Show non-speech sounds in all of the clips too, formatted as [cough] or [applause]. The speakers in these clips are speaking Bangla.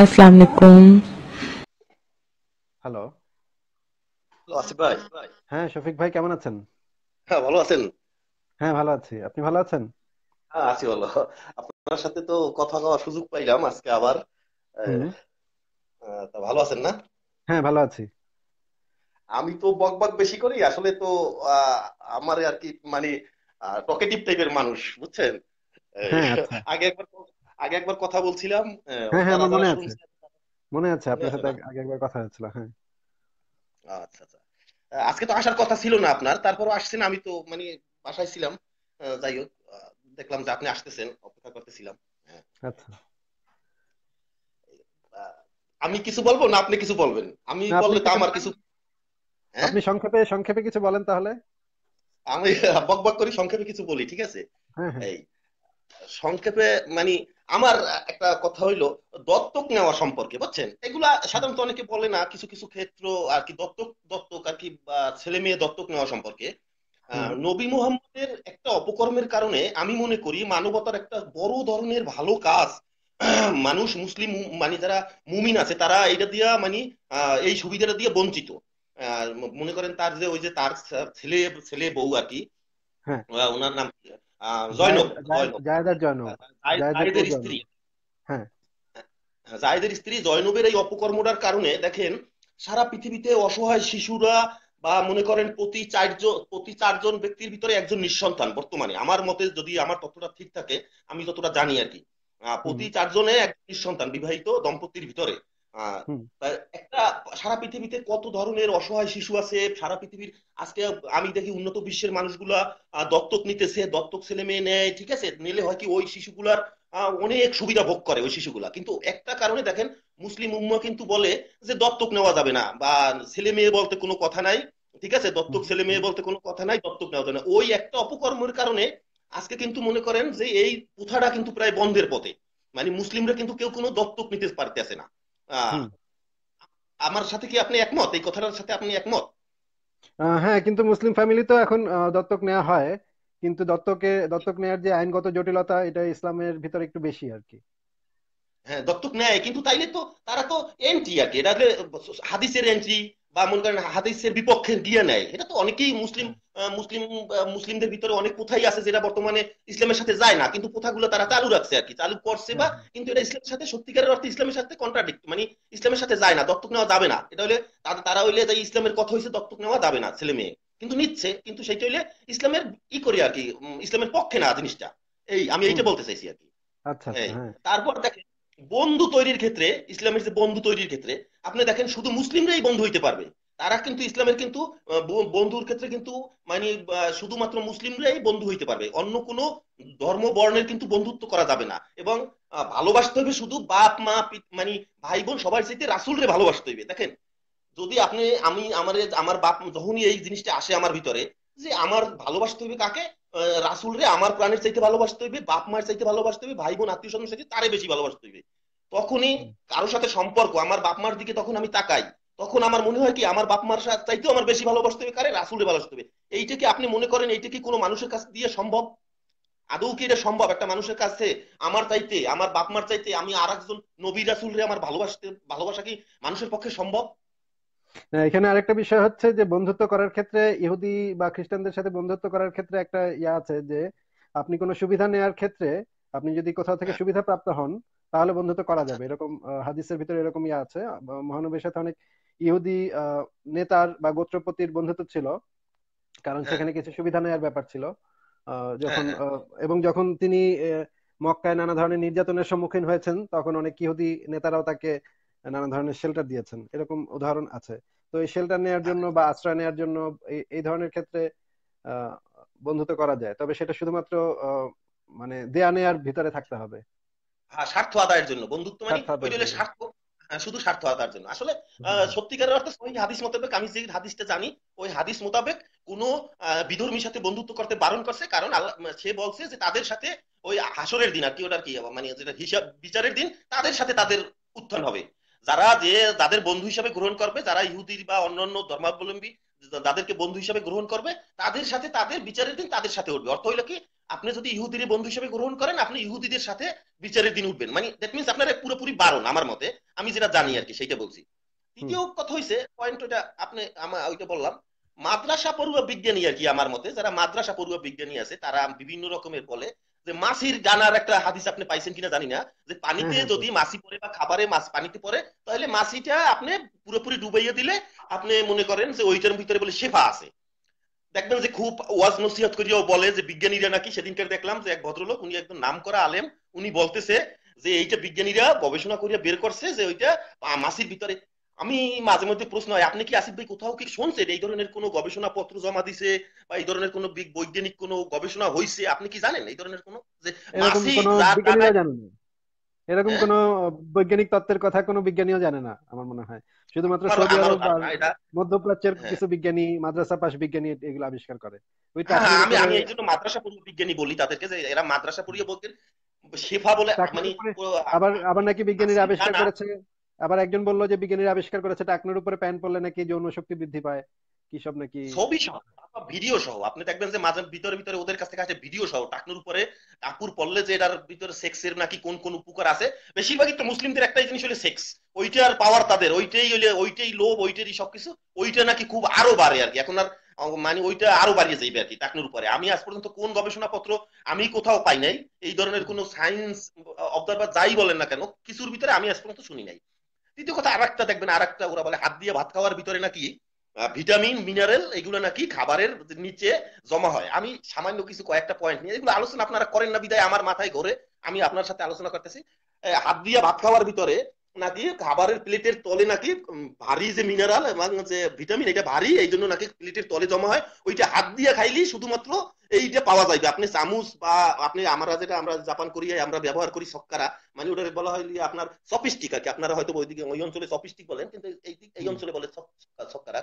আসসালামু আলাইকুম হ্যালো আসিফ ভাই হ্যাঁ শফিক ভাই কেমন আছেন হ্যাঁ ভালো আছেন হ্যাঁ ভালো আছি আপনি ভালো আছেন হ্যাঁ আছি ভালো আপনার সাথে তো কথা বক সুযোগ পাইলাম আজকে আবার তা ভালো আছেন না হ্যাঁ ভালো আছি আমি তো বকবক বেশি করি আসলে তো আমার আর কি মানে টকেটিভ টাইপের মানুষ বুঝছেন হ্যাঁ, আচ্ছা। আগে একবার আগে একবার কথা বলছিলাম হ্যাঁ হ্যাঁ আমার মনে আছে মনে আছে আপনার সাথে হ্যাঁ, হ্যাঁ। আগে একবার কথা হয়েছিল হ্যাঁ আচ্ছা আচ্ছা আজকে তো আসার কথা ছিল না আপনার তারপরও আসছেন আমি তো মানে বাসায় ছিলাম যাই হোক দেখলাম যে আপনি আসতেছেন অপেক্ষা করতেছিলাম হ্যাঁ। আচ্ছা আমি কিছু বলবো না আপনি কিছু বলবেন আমি বললে তো আমার কিছু আপনি সংক্ষেপে সংক্ষেপে কিছু বলেন তাহলে আমি বকবক করি সংক্ষেপে কিছু বলি ঠিক আছে এই সংক্ষেপে মানে আমার একটা কথা হইলো দত্তক নেওয়া সম্পর্কে বুঝছেন এগুলা সাধারণত অনেকে বলে না কিছু কিছু ক্ষেত্র আর কি দত্তক দত্তক আর কি ছেলে মেয়ে দত্তক নেওয়া সম্পর্কে নবী মোহাম্মদের একটা অপকর্মের কারণে আমি মনে করি মানবতার একটা বড় ধরনের ভালো কাজ [clears throat] মানুষ মুসলিম মানে যারা মুমিন আছে তারা এটা দিয়া মানে এই সুবিধাটা দিয়ে বঞ্চিত মনে করেন তার যে ওই যে তার ছেলে ছেলে বউ আর কি হ্যাঁ। ওনার নাম জয়নব জায়দার জয়নব জায়দের হ্যাঁ, স্ত্রী হ্যাঁ।, হ্যাঁ জায়দের স্ত্রী জয়নবের এই অপকর্মটার কারণে দেখেন সারা পৃথিবীতে অসহায় শিশুরা বা মনে করেন প্রতি চারজন প্রতি চারজন ব্যক্তির ভিতরে একজন নিঃসন্তান বর্তমানে আমার মতে যদি আমার ততটা ঠিক থাকে আমি যতটা জানি আর কি প্রতি চারজনে এক নিঃসন্তান বিবাহিত দম্পতির ভিতরে একটা সারা পৃথিবীতে কত ধরনের অসহায় শিশু আছে সারা পৃথিবীর আজকে আমি দেখি উন্নত বিশ্বের মানুষগুলা দত্তক নিতেছে দত্তক ছেলে মেয়ে নেয় ঠিক আছে নিলে হয় কি ওই শিশুগুলার অনেক সুবিধা ভোগ করে ওই শিশুগুলা কিন্তু একটা কারণে দেখেন মুসলিম উম্মা কিন্তু বলে যে দত্তক নেওয়া যাবে না বা ছেলে মেয়ে বলতে কোনো কথা নাই ঠিক আছে দত্তক ছেলে মেয়ে বলতে কোনো কথা নাই দত্তক নেওয়া যাবে না ওই একটা অপকর্মের কারণে আজকে কিন্তু মনে করেন যে এই প্রথাটা কিন্তু প্রায় বন্ধের পথে মানে মুসলিমরা কিন্তু কেউ কোনো দত্তক নিতে পারতেছে না আমার সাথে কি আপনি একমত এই কথাটার সাথে আপনি একমত হ্যাঁ কিন্তু মুসলিম ফ্যামিলি তো এখন দত্তক নেওয়া হয় কিন্তু দত্তকে দত্তক নেওয়ার যে আইনগত জটিলতা এটা ইসলামের ভিতরে একটু বেশি আর কি হ্যাঁ দত্তক নেয় কিন্তু তাইলে তো তারা তো এন্ট্রি আর কি এটা হাদিসের এন্ট্রি বা মনে করেন হাদিসের বিপক্ষে গিয়ে নেয় এটা তো অনেকেই মুসলিম মুসলিম মুসলিমদের ভিতরে অনেক কোথায় আছে যেটা বর্তমানে ইসলামের সাথে যায় না কিন্তু কোথাগুলো তারা চালু রাখছে আর কি চালু করছে বা কিন্তু এটা ইসলামের সাথে সত্যিকারের অর্থে ইসলামের সাথে কন্ট্রাডিক্ট মানে ইসলামের সাথে যায় না দত্তক নেওয়া যাবে না এটা হলে তারা হইলে যে ইসলামের কথা হয়েছে দত্তক নেওয়া যাবে না ছেলে মেয়ে কিন্তু নিচ্ছে কিন্তু সেইটা হইলে ইসলামের ই করে আর কি ইসলামের পক্ষে না জিনিসটা এই আমি এইটা বলতে চাইছি আর কি আচ্ছা, আচ্ছা, হ্যাঁ। তারপর দেখেন বন্ধু তৈরির ক্ষেত্রে ইসলামের যে বন্ধু তৈরির ক্ষেত্রে আপনি দেখেন শুধু মুসলিমরাই বন্ধু হইতে পারবে তারা কিন্তু ইসলামের কিন্তু বন্ধুর ক্ষেত্রে কিন্তু মানে শুধুমাত্র মুসলিমরাই বন্ধু হইতে পারবে অন্য কোনো ধর্ম বর্ণের কিন্তু বন্ধুত্ব করা যাবে না এবং ভালোবাসতে হবে শুধু বাপ মা মানে ভাই বোন সবার চাইতে রাসুলরে ভালোবাসতে হইবে দেখেন যদি আপনি আমি আমার আমার বাপ যখনই এই জিনিসটা আসে আমার ভিতরে যে আমার ভালোবাসতে হইবে কাকে রাসুলরে আমার প্রাণের চাইতে ভালোবাসতে হইবে বাপ মার চাইতে ভালোবাসতে হবে ভাই বোন আত্মীয় স্বজন চাইতে তারে বেশি ভালোবাসতে হইবে তখনই কারোর সাথে সম্পর্ক আমার বাপ মার দিকে তখন আমি তাকাই তখন আমার মনে হয় কি আমার বাপ মার চাইতেও আমার বেশি ভালোবাসতে হবে কারে রাসুলে ভালোবাসতে হবে এইটা কি আপনি মনে করেন এইটা কি কোনো মানুষের কাছ দিয়ে সম্ভব আদৌ কি এটা সম্ভব একটা মানুষের কাছে আমার চাইতে আমার বাপ মার চাইতে আমি আর একজন নবী রাসুলরে আমার ভালোবাসতে ভালোবাসা কি মানুষের পক্ষে সম্ভব হ্যাঁ, এখানে আরেকটা বিষয় হচ্ছে যে বন্ধুত্ব করার ক্ষেত্রে ইহুদি বা খ্রিস্টানদের সাথে বন্ধুত্ব করার ক্ষেত্রে একটা ইয়া আছে যে আপনি কোনো সুবিধা নেয়ার ক্ষেত্রে আপনি যদি কোথাও থেকে হ্যাঁ। সুবিধা প্রাপ্ত হন তাহলে বন্ধুত্ব করা আচ্ছা। যাবে এরকম হাদিসের ভিতরে এরকম ইয়ে আছে মহানবীর সাথে অনেক ইহুদি নেতার বা গোত্রপতির বন্ধুত্ব ছিল কারণ হ্যাঁ। সেখানে কিছু সুবিধা নেওয়ার ব্যাপার ছিল হ্যাঁ, যখন হ্যাঁ। এবং যখন তিনি মক্কায় নানা ধরনের নির্যাতনের সম্মুখীন হয়েছেন তখন অনেক ইহুদি নেতারাও তাকে নানা ধরনের শেল্টার দিয়েছেন এরকম উদাহরণ আছে তো এই শেল্টার নেওয়ার জন্য আচ্ছা। বা আশ্রয় নেওয়ার জন্য এই ধরনের ক্ষেত্রে বন্ধুত্ব করা যায় তবে সেটা শুধুমাত্র মানে দেয়া নেয়ার ভিতরে থাকতে হবে হ্যাঁ, স্বার্থ আদায়ের জন্য বন্ধুত্ব মানে ওই জন্য স্বার্থ হ্যাঁ, শুধু স্বার্থ আদায়ের জন্য আসলে সত্যিকারের অর্থে সহি হাদিস মোতাবেক আমি যে হাদিসটা জানি ওই হাদিস মোতাবেক কোন বিধর্মীর সাথে বন্ধুত্ব করতে বারণ করছে কারণ সে বলছে যে তাদের সাথে ওই হাসরের দিন আর কি ওটা কি মানে যেটা হিসাব বিচারের দিন তাদের সাথে তাদের উত্থান হবে যারা যে তাদের বন্ধু হিসাবে গ্রহণ করবে যারা ইহুদি বা অন্যান্য ধর্মাবলম্বী তাদেরকে বন্ধু হিসাবে গ্রহণ করবে তাদের সাথে তাদের বিচারের দিন তাদের সাথে উঠবে অর্থ হইলো কি আপনি যদি ইহুদির বন্ধু হিসেবে গ্রহণ করেন আপনি ইহুদিদের সাথে বিচারের দিন উঠবেন মানে দ্যাট মিনস আপনার পুরোপুরি বারণ আমার মতে আমি যেটা জানি আর কি সেইটা বলছি দ্বিতীয় কথা হয়েছে পয়েন্ট ওটা আপনি আমার ওইটা বললাম মাদ্রাসা পড়ুয়া বিজ্ঞানী আর কি আমার মতে যারা মাদ্রাসা পড়ুয়া বিজ্ঞানী আছে তারা বিভিন্ন রকমের বলে যে মাছির গানার একটা হাদিস আপনি পাইছেন কিনা জানি না যে পানিতে হ্যাঁ, হ্যাঁ, যদি হ্যাঁ। মাছি পড়ে বা খাবারে মাছ পানিতে পড়ে তাহলে মাছিটা আপনি পুরোপুরি ডুবাইয়া দিলে আপনি মনে করেন যে ওইটার ভিতরে বলে শেফা আছে দেখবেন যে খুব ওয়াজ নসিহত করিয়াও বলে যে বিজ্ঞানীরা নাকি সেদিনকার দেখলাম যে এক ভদ্রলোক উনি একদম নাম করা আলেম উনি বলতেছে যে এইটা বিজ্ঞানীরা গবেষণা করিয়া বের করছে যে ওইটা মাসির ভিতরে আমি মাঝে মধ্যে প্রশ্ন হয় আপনি কি আসিফ ভাই কোথাও কি শুনছেন এই ধরনের কোনো গবেষণা পত্র জমা দিছে বা এই ধরনের কোনো বৈজ্ঞানিক কোনো গবেষণা হয়েছে আপনি কি জানেন এই ধরনের কোনো যে মাসি এরকম কোন বৈজ্ঞানিক তত্ত্বের কথা কোনো বিজ্ঞানীও জানে না আমার মনে হয় শুধুমাত্র সৌদি আরব মধ্যপ্রাচ্যের হ্যাঁ। কিছু বিজ্ঞানী মাদ্রাসা পাশ বিজ্ঞানী এগুলো আবিষ্কার করে ওই হ্যাঁ, হ্যাঁ, আমি আমি এই মাদ্রাসা পড়িয়ে বিজ্ঞানী বলি তাদেরকে যে এরা মাদ্রাসা পড়িয়ে বলতেন শেফা বলে মানে আবার আবার নাকি বিজ্ঞানীরা আবিষ্কার করেছে আবার একজন বললো যে বিজ্ঞানীরা আবিষ্কার করেছে টাকনোর উপরে প্যান পড়লে নাকি যৌন শক্তি বৃদ্ধি পায় কি সব নাকি ভিডিও সহ আপনি দেখবেন যে মাঝে ভিতরে ভিতরে ওদের কাছ থেকে ভিডিও সহ টাকনুর উপরে পড়লে যে এটার ভিতরে সেক্সের নাকি কোন কোন উপকার আছে বেশিরভাগই তো মুসলিমদের একটাই জিনিস হলে সেক্স ওইটার পাওয়ার তাদের ওইটাই হলে ওইটাই লোভ ওইটারই সবকিছু ওইটা নাকি খুব আরো বাড়ে আর কি এখন আর মানে ওইটা আরো বাড়িয়ে যাইবে টাকনুর উপরে আমি আজ পর্যন্ত কোন গবেষণা পত্র আমি কোথাও পাই নাই এই ধরনের কোন সায়েন্স অবজারভার যাই বলেন না কেন কিছুর ভিতরে আমি আজ পর্যন্ত শুনি নাই দ্বিতীয় কথা আর একটা দেখবেন আর একটা ওরা বলে হাত দিয়ে ভাত খাওয়ার ভিতরে নাকি ভিটামিন মিনারেল এগুলো নাকি খাবারের নিচে জমা হয় আমি সামান্য কিছু কয়েকটা পয়েন্ট নিয়ে এগুলো আলোচনা আপনারা করেন না বিদায় আমার মাথায় ঘরে আমি আপনার সাথে আলোচনা করতেছি হাত দিয়ে ভাত খাওয়ার ভিতরে নাকি খাবারের প্লেটের তলে নাকি ভারী যে মিনারেল এবং যে ভিটামিন এটা ভারী এই জন্য নাকি প্লেটের তলে জমা হয় ওইটা হাত দিয়ে খাইলেই শুধুমাত্র এইটা পাওয়া যাবে আপনি চামুচ বা আপনি আমরা যেটা আমরা জাপান করি আমরা ব্যবহার করি সক্কারা মানে ওটা বলা হয় আপনার সপিস্টিক আর কি আপনারা হয়তো ওইদিকে ওই অঞ্চলে সপিস্টিক বলেন কিন্তু এই এই অঞ্চলে বলে সক্কারা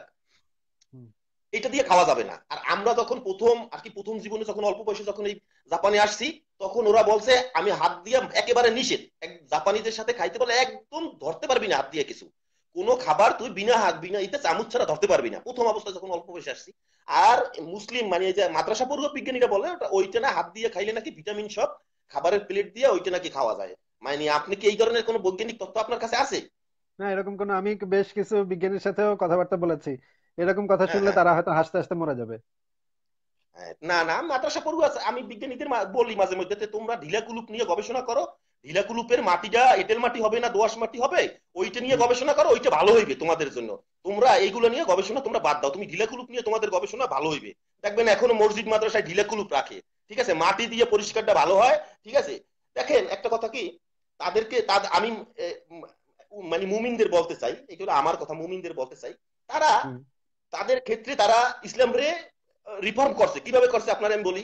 এটা দিয়ে খাওয়া যাবে না আর আমরা যখন প্রথম আর কি প্রথম জীবনে যখন অল্প বয়সে যখন এই জাপানে আসছি তখন ওরা বলছে আমি হাত দিয়ে একেবারে নিষেধ জাপানিদের সাথে খাইতে বলে একদম ধরতে পারবি না হাত দিয়ে কিছু কোনো খাবার তুই বিনা হাত বিনা ইতে চামচ ছাড়া ধরতে পারবি না প্রথম অবস্থায় যখন অল্প বয়সে আসছি আর মুসলিম মানে যে মাদ্রাসা পূর্ব বিজ্ঞানীরা বলে ওইটা না হাত দিয়ে খাইলে নাকি ভিটামিন সব খাবারের প্লেট দিয়ে ওইটা নাকি খাওয়া যায় মানে আপনি কি এই ধরনের কোনো বৈজ্ঞানিক তথ্য আপনার কাছে আছে না এরকম কোন আমি বেশ কিছু বিজ্ঞানীর সাথেও কথাবার্তা বলেছি এরকম কথা শুনলে হ্যাঁ, তারা হয়তো হাসতে হাসতে মরে যাবে হ্যাঁ, না না মাদ্রাসা পড়ুয়া আমি বিজ্ঞানীদের বলি মাঝে মধ্যে তোমরা ঢিলা কুলুপ নিয়ে গবেষণা করো ঢিলা কুলুপের মাটিটা এটেল মাটি হবে না দোয়াশ মাটি হবে ওইটা নিয়ে গবেষণা করো ওইটা ভালো হইবে তোমাদের জন্য তোমরা এইগুলো নিয়ে গবেষণা তোমরা বাদ দাও তুমি ঢিলা কুলুপ নিয়ে তোমাদের গবেষণা ভালো হইবে দেখবেন এখন মসজিদ মাদ্রাসায় ঢিলা কুলুপ রাখে ঠিক আছে মাটি দিয়ে পরিষ্কারটা ভালো হয় ঠিক আছে দেখেন একটা কথা কি তাদেরকে আমি মানে মুমিনদের বলতে চাই এগুলো আমার কথা মুমিনদের বলতে চাই তারা তাদের ক্ষেত্রে তারা ইসলাম রে রিফর্ম করছে কিভাবে করছে আপনারা আমি বলি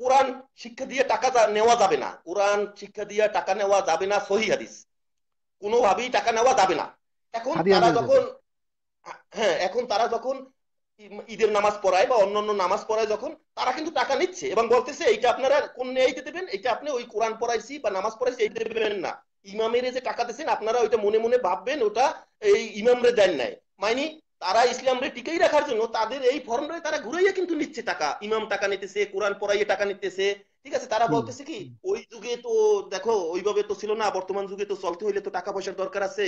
কোরআন শিক্ষা দিয়ে টাকা নেওয়া যাবে না কোরআন শিক্ষা দিয়ে টাকা নেওয়া যাবে না সহি হাদিস কোনোভাবেই টাকা নেওয়া যাবে না এখন তারা যখন হ্যাঁ এখন তারা যখন ঈদের নামাজ পড়ায় বা অন্যান্য নামাজ পড়ায় যখন তারা কিন্তু টাকা নিচ্ছে এবং বলতেছে এইটা আপনারা কোন ন্যায় দেবেন এটা আপনি ওই কোরআন পড়াইছি বা নামাজ পড়াইছি এইটা দেবেন না ইমামের যে টাকা দিচ্ছেন আপনারা ওইটা মনে মনে ভাববেন ওটা এই ইমামরে দেন নাই মাইনি তারা ইসলামরে টিকেই রাখার জন্য তাদের এই ফর্মরে তারা ঘুরাইয়া কিন্তু নিচ্ছে টাকা ইমাম টাকা নিতেছে কোরআন পড়াইয়ে টাকা নিতেছে ঠিক আছে তারা বলতেছে কি ওই যুগে তো দেখো ওইভাবে তো ছিল না বর্তমান যুগে তো চলতে হইলে তো টাকা পয়সার দরকার আছে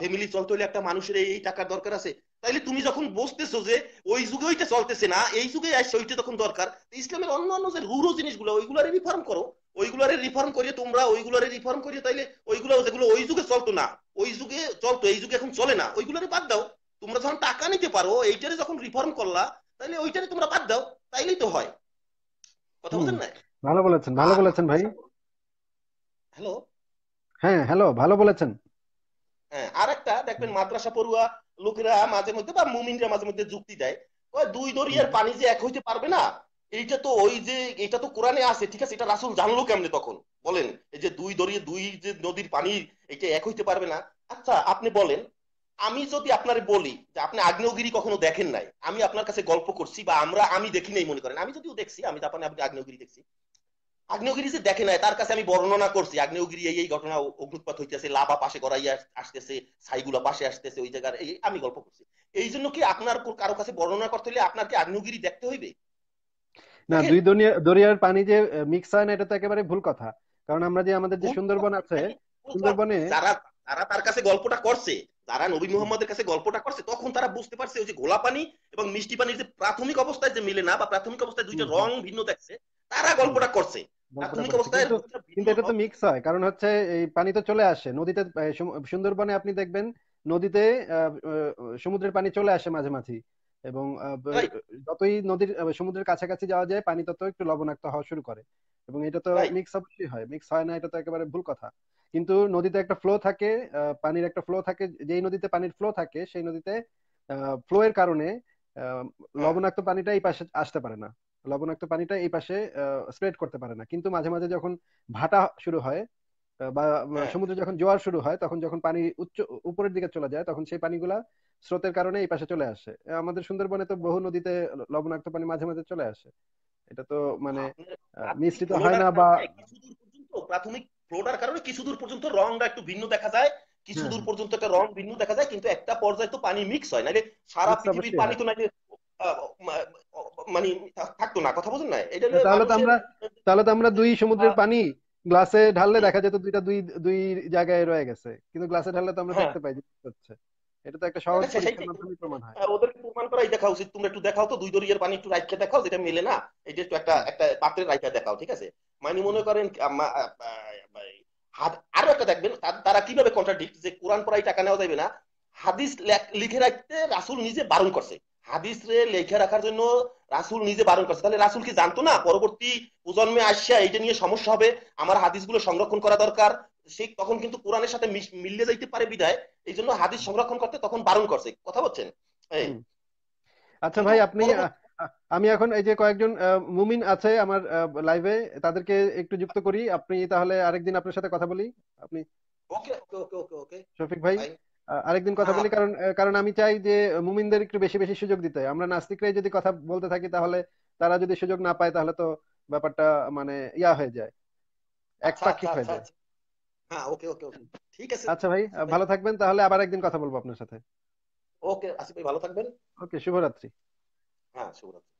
ফ্যামিলি চলতে হলে একটা মানুষের এই টাকার দরকার আছে তাইলে তুমি যখন বসতেছো যে ওই যুগে ওইটা চলতেছে না এই যুগে আসছে ওইটা তখন দরকার ইসলামের অন্য অন্য যে রুরো জিনিসগুলো ওইগুলারে রিফর্ম করো ওইগুলারে রিফর্ম করিয়ে তোমরা ওইগুলারে রিফর্ম করিয়ে তাইলে ওইগুলো যেগুলো ওই যুগে চলতো না ওই যুগে চলতো এই যুগে এখন চলে না ওইগুলারে বাদ দাও তোমরা যখন টাকা নিতে পারো এইটারে যখন রিফর্ম করলা তাহলে ওইটারে তোমরা বাদ দাও তাইলেই তো হয় কথা বলছেন না ভালো বলেছেন ভালো বলেছেন ভাই হ্যালো হ্যাঁ হ্যালো ভালো বলেছেন হ্যাঁ আরেকটা দেখবেন মাদ্রাসা পড়ুয়া লোকেরা মাঝে মধ্যে বা মুমিনরা মাঝে মধ্যে যুক্তি দেয় ওই দুই দরিয়ার পানি যে এক হইতে পারবে না এইটা তো ওই যে এটা তো কোরআনে আছে ঠিক আছে এটা রাসুল জানলো কেমনে তখন বলেন এই যে দুই দরিয়ে দুই যে নদীর পানি এটা এক হইতে পারবে না আচ্ছা আপনি বলেন আমি যদি আপনার বলি যে আপনি আগ্নেয়গিরি কখনো দেখেন নাই আমি আপনার কাছে গল্প করছি বা আমরা আমি দেখি নাই মনে করেন আমি যদিও দেখছি আমি তারপরে আপনি আগ্নেয়গিরি দেখছি আগ্নেয়গিরি যে দেখে নাই তার কাছে আমি বর্ণনা করছি আগ্নেয়গিরি এই এই ঘটনা অগ্নুৎপাত হইতেছে লাভা পাশে গড়াইয়া আসতেছে ছাইগুলা পাশে আসতেছে ওই জায়গার এই আমি গল্প করছি এই জন্য কি আপনার কারো কাছে বর্ণনা করতে হলে আপনার কি আগ্নেয়গিরি দেখতে হইবে না দুই দরিয়ার পানি যে মিক্স হয় না এটা তো একেবারে ভুল কথা কারণ আমরা যে আমাদের যে সুন্দরবন আছে মানে, সুন্দরবনে যারা তারা তার কাছে গল্পটা করছে তারা নবী মোহাম্মদের কাছে গল্পটা করছে তখন তারা বুঝতে পারছে ওই যে ঘোলা পানি এবং মিষ্টি পানির যে প্রাথমিক অবস্থায় যে মিলে না বা প্রাথমিক অবস্থায় দুইটা রং ভিন্ন দেখছে তারা গল্পটা করছে মিক্স হয় কারণ হচ্ছে এই পানি তো চলে আসে নদীতে সুন্দরবনে আপনি দেখবেন নদীতে সমুদ্রের পানি চলে আসে মাঝে মাঝে এবং যতই নদীর সমুদ্রের কাছাকাছি যাওয়া যায় পানি তত একটু লবণাক্ত হওয়া শুরু করে এবং এটা তো মিক্স অবশ্যই হয় মিক্স হয় না এটা তো একেবারে ভুল কথা কিন্তু নদীতে একটা ফ্লো থাকে পানির একটা ফ্লো থাকে যেই নদীতে পানির ফ্লো থাকে সেই নদীতে ফ্লো এর কারণে লবণাক্ত পানিটা এই পাশে আসতে পারে না লবণাক্ত পানিটা এই পাশে স্প্রেড করতে পারে না কিন্তু মাঝে মাঝে যখন ভাটা শুরু হয় বা হ্যাঁ। সমুদ্রে যখন জোয়ার শুরু হয় তখন যখন পানি উচ্চ উপরের দিকে চলে যায় তখন সেই পানিগুলা স্রোতের কারণে এই পাশে চলে আসে আমাদের সুন্দরবনে তো বহু নদীতে লবণাক্ত পানি মাঝে মাঝে চলে আসে এটা তো মানে হ্যাঁ, মিশ্রিত হয় না বা প্রাথমিক ফ্লোডার কারণে কিছু দূর পর্যন্ত রংটা একটু ভিন্ন দেখা যায় কিছু হ্যাঁ। দূর পর্যন্ত একটা রং ভিন্ন দেখা যায় কিন্তু একটা পর্যায়ে তো পানি মিক্স হয় নাহলে সারা পৃথিবীর পানি তো নাহলে মানে থাকতো না কথা বুঝুন না এটা তাহলে তো আমরা তাহলে তো আমরা দুই সমুদ্রের পানি গ্লাসে ঢাললে দেখা যেত দুইটা দুই দুই জায়গায় রয়ে গেছে কিন্তু গ্লাসে হ্যাঁ। ঢাললে তো আমরা হ্যাঁ। দেখতে পাই যে হচ্ছে এটা তো একটা সহজ আচ্ছা, আচ্ছা, প্রমাণ হয় ওদের প্রমাণ করাই দেখা উচিত একটু দেখাও তো দুই দরিয়ার পানি একটু রাইখে দেখাও যেটা মিলে না এই যে একটু একটা একটা পাত্রের দেখাও ঠিক আছে মানে মনে করেন আরো একটা দেখবেন তারা কিভাবে কন্ট্রাডিক্ট যে কোরআন পড়াই টাকা নেওয়া যাবে না হাদিস লিখে রাখতে রাসুল নিজে বারণ করছে হাদিস রে লেখা রাখার জন্য রাসুল নিজে বারণ করছে তাহলে রাসুল কি জানতো না পরবর্তী প্রজন্মে আসিয়া এটা নিয়ে সমস্যা হবে আমার হাদিসগুলো সংরক্ষণ করা দরকার সেই তখন কিন্তু কোরআনের সাথে মিলিয়ে যাইতে পারে বিদায় এই জন্য হাদিস সংরক্ষণ করতে তখন বারণ করছে কথা বলছেন আচ্ছা ভাই আপনি আমি এখন এই যে কয়েকজন মুমিন আছে আমার লাইভে তাদেরকে একটু যুক্ত করি আপনি তাহলে আরেকদিন আপনার সাথে কথা বলি আপনি ওকে ওকে ওকে ওকে শফিক ভাই আরেকদিন কথা বলি কারণ কারণ আমি চাই যে মুমিনদের একটু বেশি বেশি সুযোগ দিতে আমরা নাস্তিকরাই যদি কথা বলতে থাকি তাহলে তারা যদি সুযোগ না পায় তাহলে তো ব্যাপারটা মানে ইয়া হয়ে যায় একপাক্ষিক আচ্ছা, আচ্ছা, হয়ে আচ্ছা, যায় আচ্ছা হ্যাঁ, ভাই ভালো থাকবেন তাহলে আবার একদিন কথা বলবো আপনার সাথে ওকে আসিফ ভাই ভালো থাকবেন ওকে শুভরাত্রি হ্যাঁ শুভরাত্রি